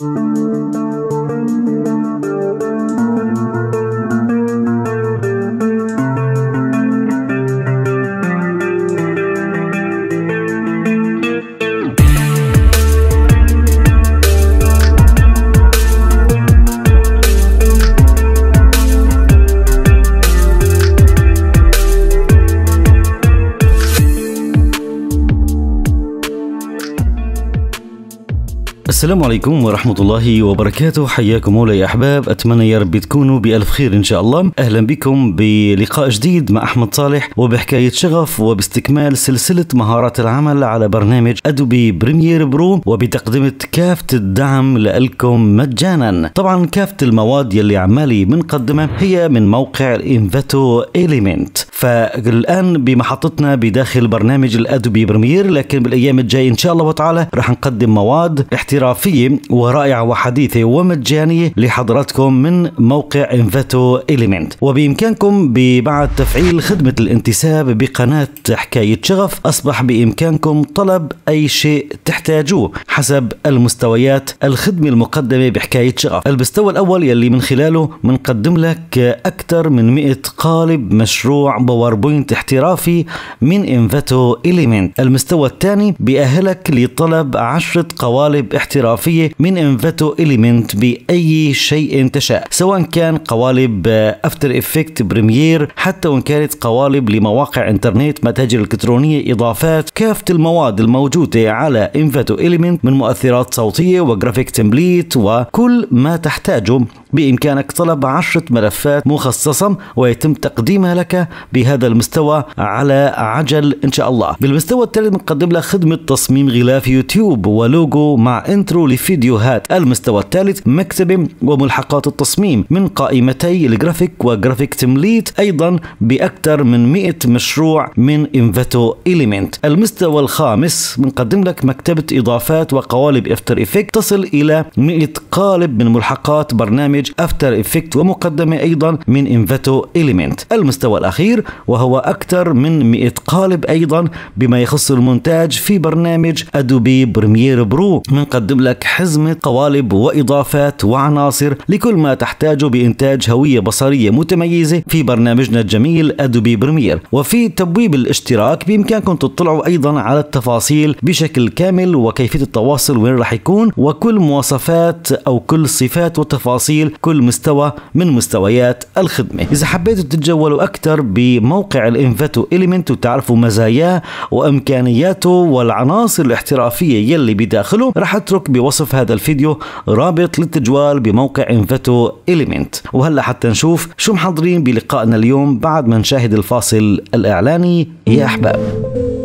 Música السلام عليكم ورحمة الله وبركاته حياكم الله يا أحباب أتمنى يا رب تكونوا بألف خير إن شاء الله أهلا بكم بلقاء جديد مع أحمد صالح وبحكاية شغف وباستكمال سلسلة مهارات العمل على برنامج أدوبي بريمير برو وبتقدمة كافة الدعم لكم مجانا طبعا كافة المواد يلي عمالي بنقدمها هي من موقع الانفاتو إليمنت فالآن بمحطتنا بداخل برنامج الأدوبي بريمير لكن بالأيام الجاية إن شاء الله وتعالى رح نقدم مواد احترام احترافية ورائعة وحديثة ومجانية لحضراتكم من موقع انفاتو إليمنت وبإمكانكم بعد تفعيل خدمة الانتساب بقناة حكاية شغف أصبح بإمكانكم طلب أي شيء تحتاجوه حسب المستويات الخدمة المقدمة بحكاية شغف المستوى الأول يلي من خلاله منقدم لك أكثر من 100 قالب مشروع باوربوينت احترافي من انفاتو إليمنت المستوى الثاني بيأهلك لطلب 10 قوالب احترافية احترافية من انفاتو إليمنت بأي شيء تشاء سواء كان قوالب افتر افكت بريمير حتى وان كانت قوالب لمواقع انترنت متاجر الكترونية اضافات كافة المواد الموجودة على انفاتو إليمنت من مؤثرات صوتية وجرافيك تمبليت وكل ما تحتاجه بإمكانك طلب عشرة ملفات مخصصة ويتم تقديمها لك بهذا المستوى على عجل إن شاء الله بالمستوى التالي بنقدم لك خدمة تصميم غلاف يوتيوب ولوجو مع انترو لفيديوهات المستوى الثالث مكتبة وملحقات التصميم من قائمتي الجرافيك وجرافيك تمليت أيضا بأكثر من 100 مشروع من انفاتو إليمنت المستوى الخامس بنقدم لك مكتبة إضافات وقوالب افتر إفكت تصل إلى 100 قالب من ملحقات برنامج برامج افتر افكت ومقدمه ايضا من انفيتو اليمنت المستوى الاخير وهو اكثر من 100 قالب ايضا بما يخص المونتاج في برنامج ادوبي بريمير برو بنقدم لك حزمه قوالب واضافات وعناصر لكل ما تحتاجه بانتاج هويه بصريه متميزه في برنامجنا الجميل ادوبي بريمير وفي تبويب الاشتراك بامكانكم تطلعوا ايضا على التفاصيل بشكل كامل وكيفيه التواصل وين راح يكون وكل مواصفات او كل صفات وتفاصيل تفاصيل كل مستوى من مستويات الخدمة إذا حبيتوا تتجولوا أكثر بموقع الانفاتو إليمنت وتعرفوا مزاياه وإمكانياته والعناصر الاحترافية يلي بداخله رح أترك بوصف هذا الفيديو رابط للتجوال بموقع انفاتو إليمنت وهلا حتى نشوف شو محضرين بلقائنا اليوم بعد ما نشاهد الفاصل الإعلاني يا أحباب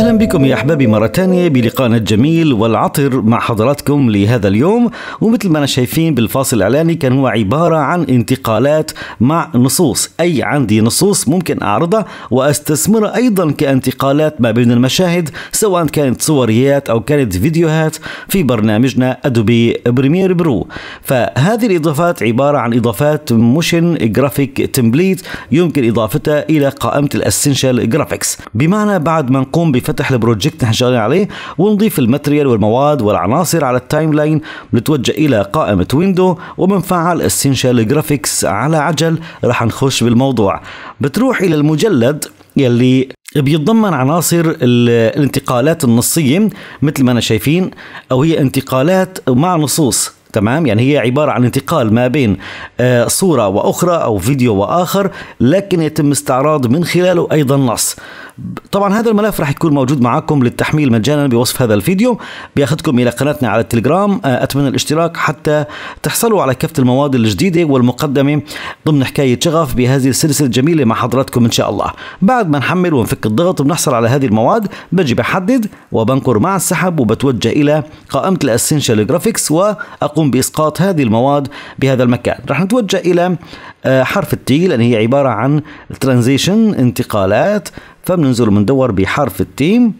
أهلا بكم يا أحبابي مرة تانية بلقائنا الجميل والعطر مع حضراتكم لهذا اليوم ومثل ما أنا شايفين بالفاصل الإعلاني كان هو عبارة عن انتقالات مع نصوص أي عندي نصوص ممكن أعرضها وأستثمرها أيضا كانتقالات ما بين المشاهد سواء كانت صوريات أو كانت فيديوهات في برنامجنا أدوبي بريمير برو فهذه الإضافات عبارة عن إضافات موشن جرافيك تمبليت يمكن إضافتها إلى قائمة الأسنشال جرافيكس بمعنى بعد ما نقوم بفتح نفتح البروجكت نحن شغالين عليه ونضيف الماتريال والمواد والعناصر على التايم لاين بنتوجه الى قائمه ويندو وبنفعل اسينشال جرافيكس على عجل رح نخش بالموضوع بتروح الى المجلد يلي بيتضمن عناصر الانتقالات النصية مثل ما أنا شايفين أو هي انتقالات مع نصوص تمام يعني هي عبارة عن انتقال ما بين آه، صورة وأخرى أو فيديو وآخر لكن يتم استعراض من خلاله أيضا نص طبعا هذا الملف راح يكون موجود معكم للتحميل مجانا بوصف هذا الفيديو بياخذكم الى قناتنا على التليجرام آه، اتمنى الاشتراك حتى تحصلوا على كافه المواد الجديده والمقدمه ضمن حكايه شغف بهذه السلسله الجميله مع حضراتكم ان شاء الله بعد ما نحمل ونفك الضغط بنحصل على هذه المواد بجي بحدد وبنقر مع السحب وبتوجه الى قائمه الاسنشال جرافيكس واقوم يقوم باسقاط هذه المواد بهذا المكان رح نتوجه الى آه، حرف التي لان يعني هي عباره عن ترانزيشن انتقالات فبننزل وبندور بحرف التي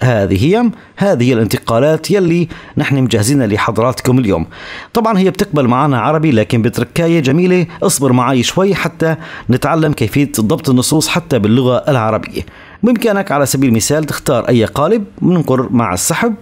هذه هي هذه هي الانتقالات يلي نحن مجهزينها لحضراتكم اليوم طبعا هي بتقبل معنا عربي لكن بتركاية جميلة اصبر معي شوي حتى نتعلم كيفية ضبط النصوص حتى باللغة العربية بإمكانك على سبيل المثال تختار أي قالب بننقر مع السحب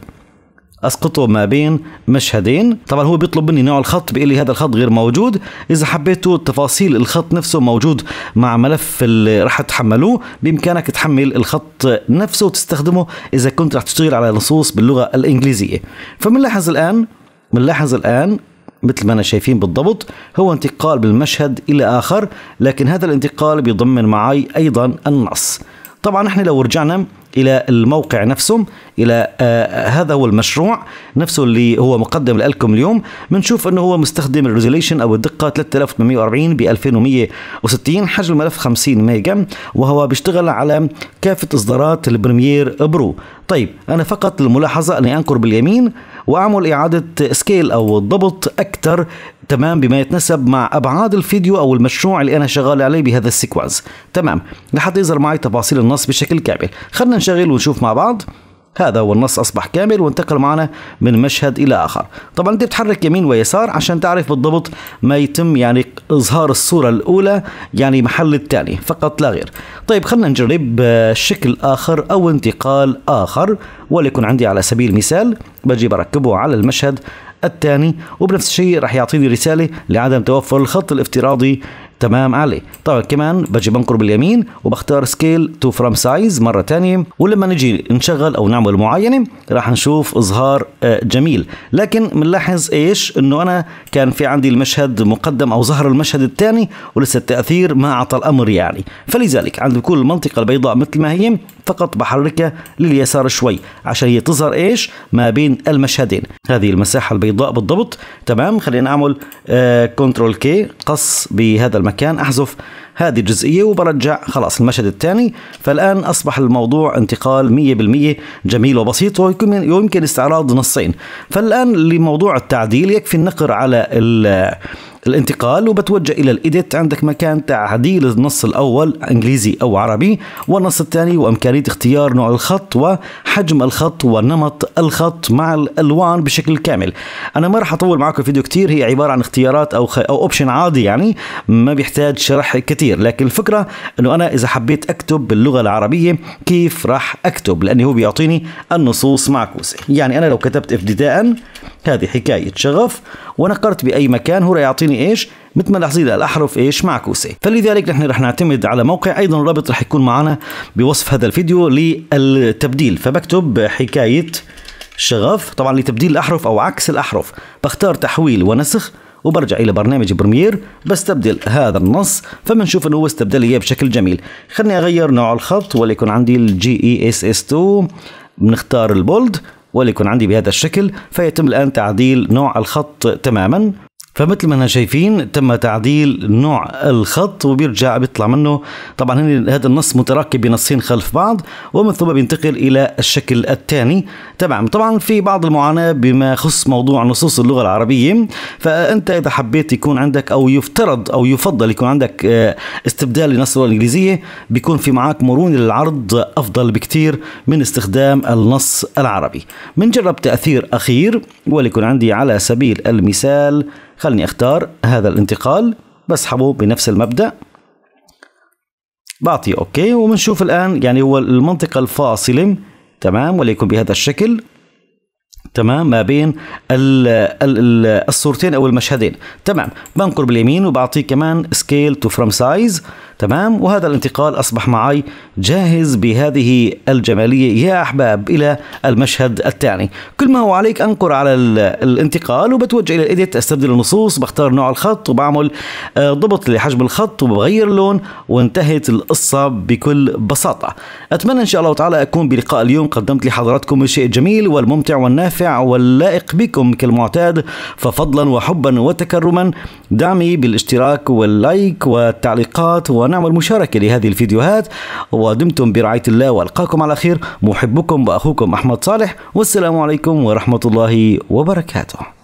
اسقطه ما بين مشهدين طبعا هو بيطلب مني نوع الخط بيقول لي هذا الخط غير موجود اذا حبيتوا تفاصيل الخط نفسه موجود مع ملف اللي راح تحملوه بامكانك تحمل الخط نفسه وتستخدمه اذا كنت راح تشتغل على نصوص باللغه الانجليزيه فبنلاحظ الان بنلاحظ الان مثل ما انا شايفين بالضبط هو انتقال بالمشهد الى اخر لكن هذا الانتقال بيضمن معي ايضا النص طبعا احنا لو رجعنا الى الموقع نفسه الى آه هذا هو المشروع نفسه اللي هو مقدم لكم اليوم بنشوف انه هو مستخدم الريزوليشن او الدقه 3840 ب 2160 حجم الملف 50 ميجا وهو بيشتغل على كافه اصدارات البريمير برو طيب انا فقط الملاحظه اني انكر باليمين واعمل اعاده سكيل او ضبط اكثر تمام بما يتناسب مع ابعاد الفيديو او المشروع اللي انا شغال عليه بهذا السيكونس تمام لحتى يظهر معي تفاصيل النص بشكل كامل خلينا نشغل ونشوف مع بعض هذا هو النص أصبح كامل وانتقل معنا من مشهد إلى آخر طبعا أنت بتحرك يمين ويسار عشان تعرف بالضبط ما يتم يعني إظهار الصورة الأولى يعني محل الثاني فقط لا غير طيب خلينا نجرب آه، شكل آخر أو انتقال آخر وليكن عندي على سبيل المثال بجي بركبه على المشهد الثاني وبنفس الشيء راح يعطيني رسالة لعدم توفر الخط الافتراضي تمام عليه طبعا كمان بجي بنقر باليمين وبختار سكيل تو فرام سايز مره ثانيه ولما نجي نشغل او نعمل معاينه راح نشوف اظهار آه، جميل لكن بنلاحظ ايش انه انا كان في عندي المشهد مقدم او ظهر المشهد الثاني ولسه التاثير ما اعطى الامر يعني فلذلك عند كل المنطقه البيضاء مثل ما هي فقط بحركها لليسار شوي عشان هي تظهر ايش ما بين المشهدين هذه المساحه البيضاء بالضبط تمام خلينا نعمل كنترول آه، كي قص بهذا المكان احذف هذه الجزئيه وبرجع خلاص المشهد الثاني فالان اصبح الموضوع انتقال 100% جميل وبسيط ويمكن استعراض نصين فالان لموضوع التعديل يكفي النقر على الانتقال وبتوجه الى الايديت عندك مكان تعديل النص الاول انجليزي او عربي والنص الثاني وامكانيه اختيار نوع الخط وحجم الخط ونمط الخط مع الالوان بشكل كامل انا ما راح اطول معكم فيديو كتير هي عباره عن اختيارات او خي... او اوبشن عادي يعني ما بيحتاج شرح كثير لكن الفكره انه انا اذا حبيت اكتب باللغه العربيه كيف راح اكتب لانه هو بيعطيني النصوص معكوسه يعني انا لو كتبت ابتداء هذه حكاية شغف ونقرت بأي مكان هو يعطيني إيش مثل ما لاحظين الأحرف إيش معكوسة فلذلك نحن رح نعتمد على موقع أيضا الرابط رح يكون معنا بوصف هذا الفيديو للتبديل فبكتب حكاية شغف طبعا لتبديل الأحرف أو عكس الأحرف بختار تحويل ونسخ وبرجع الى برنامج برمير بستبدل هذا النص فبنشوف انه هو استبدل اياه بشكل جميل خلني اغير نوع الخط وليكن عندي الجي اي اس اس 2 بنختار البولد وليكن عندي بهذا الشكل فيتم الآن تعديل نوع الخط تماما فمثل ما انا شايفين تم تعديل نوع الخط وبيرجع بيطلع منه طبعا هذا النص متركب بنصين خلف بعض ومن ثم بينتقل الى الشكل الثاني تمام طبعا في بعض المعاناه بما يخص موضوع نصوص اللغه العربيه فانت اذا حبيت يكون عندك او يفترض او يفضل يكون عندك آه، استبدال لنص اللغه الانجليزيه بيكون في معك مرونه للعرض افضل بكثير من استخدام النص العربي بنجرب تاثير اخير وليكن عندي على سبيل المثال خلني اختار هذا الانتقال بسحبه بنفس المبدأ بعطي اوكي وبنشوف الان يعني هو المنطقة الفاصلة تمام وليكن بهذا الشكل تمام ما بين الـ الـ الصورتين او المشهدين تمام بنقر باليمين وبعطيه كمان سكيل تو فروم سايز تمام وهذا الانتقال اصبح معي جاهز بهذه الجماليه يا احباب الى المشهد الثاني كل ما هو عليك انقر على الانتقال وبتوجه الى الايديت استبدل النصوص بختار نوع الخط وبعمل آه، ضبط لحجم الخط وبغير اللون وانتهت القصه بكل بساطه اتمنى ان شاء الله تعالى اكون بلقاء اليوم قدمت لحضراتكم شيء جميل والممتع والنافع واللائق بكم كالمعتاد ففضلا وحبا وتكرما دعمي بالاشتراك واللايك والتعليقات ونعم المشاركة لهذه الفيديوهات ودمتم برعاية الله وألقاكم على خير محبكم وأخوكم أحمد صالح والسلام عليكم ورحمة الله وبركاته